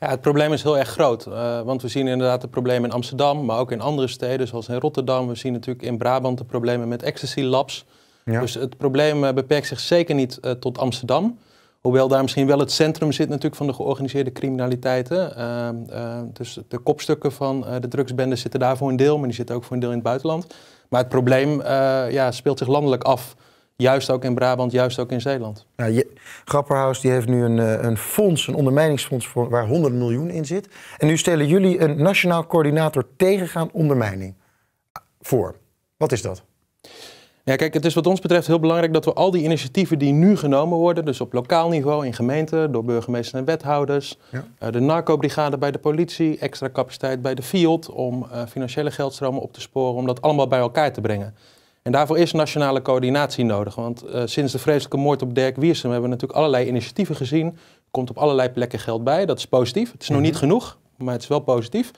Ja, het probleem is heel erg groot. Eh, want we zien inderdaad het probleem in Amsterdam, maar ook in andere steden, zoals in Rotterdam. We zien natuurlijk in Brabant de problemen met ecstasy labs. Dus het probleem eh, beperkt zich zeker niet eh, tot Amsterdam. Hoewel daar misschien wel het centrum zit natuurlijk van de georganiseerde criminaliteiten. Ehm, ehm, dus de kopstukken van de drugsbende zitten daar voor een deel, maar die zitten ook voor een deel in het buitenland. Maar het probleem ja, speelt zich landelijk af. Juist ook in Brabant, juist ook in Zeeland. Nou, Grapperhaus die heeft nu een, eh, een fonds, een ondermijningsfonds voor, waar 100 miljoen in zit. En nu stellen jullie een nationaal coördinator tegengaan ondermijning voor. Wat is dat? Ja, kijk, het is wat ons betreft heel belangrijk dat we al die initiatieven die nu genomen worden, dus op lokaal niveau, in gemeenten, door burgemeesters en wethouders, ja. Eh, de narcobrigade bij de politie, extra capaciteit bij de FIOD om eh, financiële geldstromen op te sporen, om dat allemaal bij elkaar te brengen. En daarvoor is nationale coördinatie nodig. Want eh, sinds de vreselijke moord op Dirk Wiersum hebben we natuurlijk allerlei initiatieven gezien. Er komt op allerlei plekken geld bij. Dat is positief. Het is nog niet mhm. genoeg, maar het is wel positief.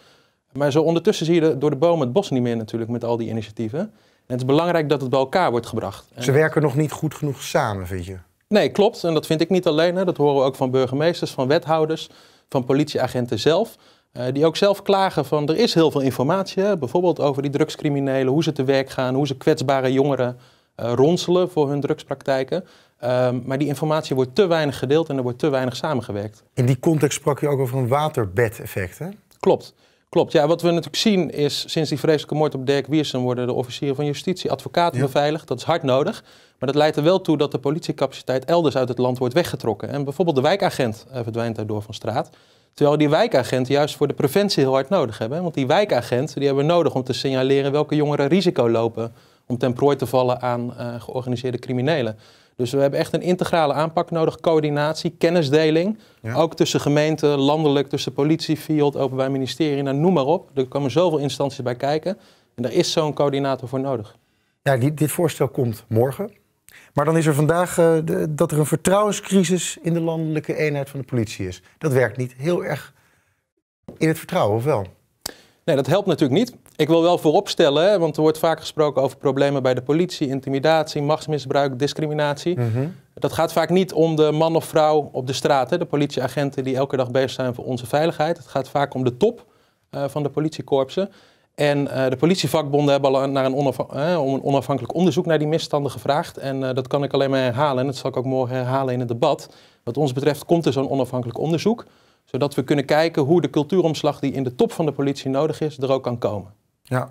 Maar zo ondertussen zie je door de bomen het bos niet meer natuurlijk met al die initiatieven. En het is belangrijk dat het bij elkaar wordt gebracht. Ze werken nog niet goed genoeg samen, vind je? Nee, klopt. En dat vind ik niet alleen. Hè. Dat horen we ook van burgemeesters, van wethouders, van politieagenten zelf. Eh, die ook zelf klagen van er is heel veel informatie, bijvoorbeeld over die drugscriminelen, hoe ze te werk gaan, hoe ze kwetsbare jongeren eh, ronselen voor hun drugspraktijken. Ehm, maar die informatie wordt te weinig gedeeld en er wordt te weinig samengewerkt. In die context sprak je ook over een waterbedeffect, hè? Klopt. Klopt. Ja, wat we natuurlijk zien is, sinds die vreselijke moord op Dirk Wiersen worden de officieren van justitie, advocaten beveiligd. Dat is hard nodig. Maar dat leidt er wel toe dat de politiecapaciteit elders uit het land wordt weggetrokken. En bijvoorbeeld de wijkagent eh, verdwijnt daardoor van straat. Terwijl die wijkagenten juist voor de preventie heel hard nodig hebben. Want die wijkagenten die hebben nodig om te signaleren welke jongeren risico lopen om ten prooi te vallen aan eh, georganiseerde criminelen. Dus we hebben echt een integrale aanpak nodig, coördinatie, kennisdeling. Ook tussen gemeenten, landelijk, tussen politie, field, openbaar ministerie, nou, noem maar op. Er komen zoveel instanties bij kijken. En daar is zo'n coördinator voor nodig. Ja, dit voorstel komt morgen. Maar dan is er vandaag eh, dat er een vertrouwenscrisis in de landelijke eenheid van de politie is. Dat werkt niet heel erg in het vertrouwen, of wel? Nee, dat helpt natuurlijk niet. Ik wil wel vooropstellen, want er wordt vaak gesproken over problemen bij de politie, intimidatie, machtsmisbruik, discriminatie. Mhm. Dat gaat vaak niet om de man of vrouw op de straat, hè, de politieagenten die elke dag bezig zijn voor onze veiligheid. Het gaat vaak om de top eh, van de politiekorpsen. En eh, de politievakbonden hebben al naar een eh, om een onafhankelijk onderzoek naar die misstanden gevraagd. En eh, dat kan ik alleen maar herhalen. En dat zal ik ook morgen herhalen in het debat. Wat ons betreft komt er zo'n onafhankelijk onderzoek. Zodat we kunnen kijken hoe de cultuuromslag die in de top van de politie nodig is, er ook kan komen. Ja,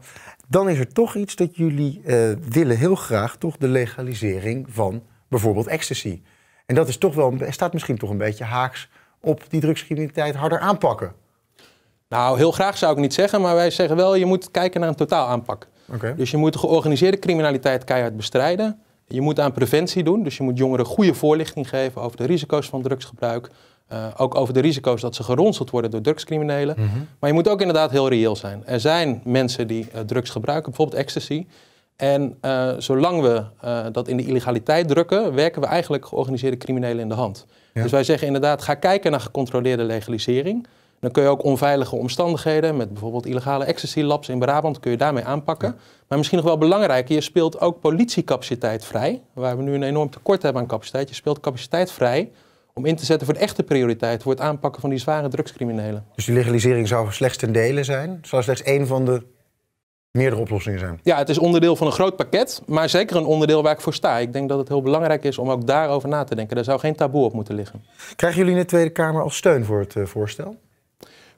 dan is er toch iets dat jullie willen heel graag, toch de legalisering van bijvoorbeeld ecstasy. En dat is toch wel, staat misschien toch een beetje haaks op die drugscriminaliteit harder aanpakken. Nou, heel graag zou ik niet zeggen, maar wij zeggen wel, je moet kijken naar een totaalaanpak. Okay. Dus je moet de georganiseerde criminaliteit keihard bestrijden. Je moet aan preventie doen, dus je moet jongeren goede voorlichting geven over de risico's van drugsgebruik. Eh, ook over de risico's dat ze geronseld worden door drugscriminelen. Mhm. Maar je moet ook inderdaad heel reëel zijn. Er zijn mensen die eh, drugs gebruiken, bijvoorbeeld ecstasy. En eh, zolang we dat in de illegaliteit drukken, werken we eigenlijk georganiseerde criminelen in de hand. Dus wij zeggen inderdaad, ga kijken naar gecontroleerde legalisering. Dan kun je ook onveilige omstandigheden met bijvoorbeeld illegale ecstasy labs in Brabant kun je daarmee aanpakken. Maar misschien nog wel belangrijker, je speelt ook politiecapaciteit vrij, waar we nu een enorm tekort hebben aan capaciteit. Je speelt capaciteit vrij om in te zetten voor de echte prioriteit, voor het aanpakken van die zware drugscriminelen. Dus die legalisering zou slechts ten dele zijn? Zou slechts één van de meerdere oplossingen zijn? Ja, het is onderdeel van een groot pakket, maar zeker een onderdeel waar ik voor sta. Ik denk dat het heel belangrijk is om ook daarover na te denken. Daar zou geen taboe op moeten liggen. Krijgen jullie in de Tweede Kamer al steun voor het eh, voorstel?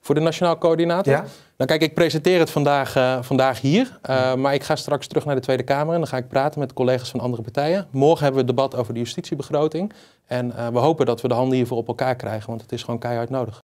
voor de Nationaal Coördinator. Ja? Nou kijk, ik presenteer het vandaag, eh, vandaag hier. Eh, maar ik ga straks terug naar de Tweede Kamer en dan ga ik praten met collega's van andere partijen. Morgen hebben we het debat over de justitiebegroting. En eh, we hopen dat we de handen hiervoor op elkaar krijgen, want het is gewoon keihard nodig.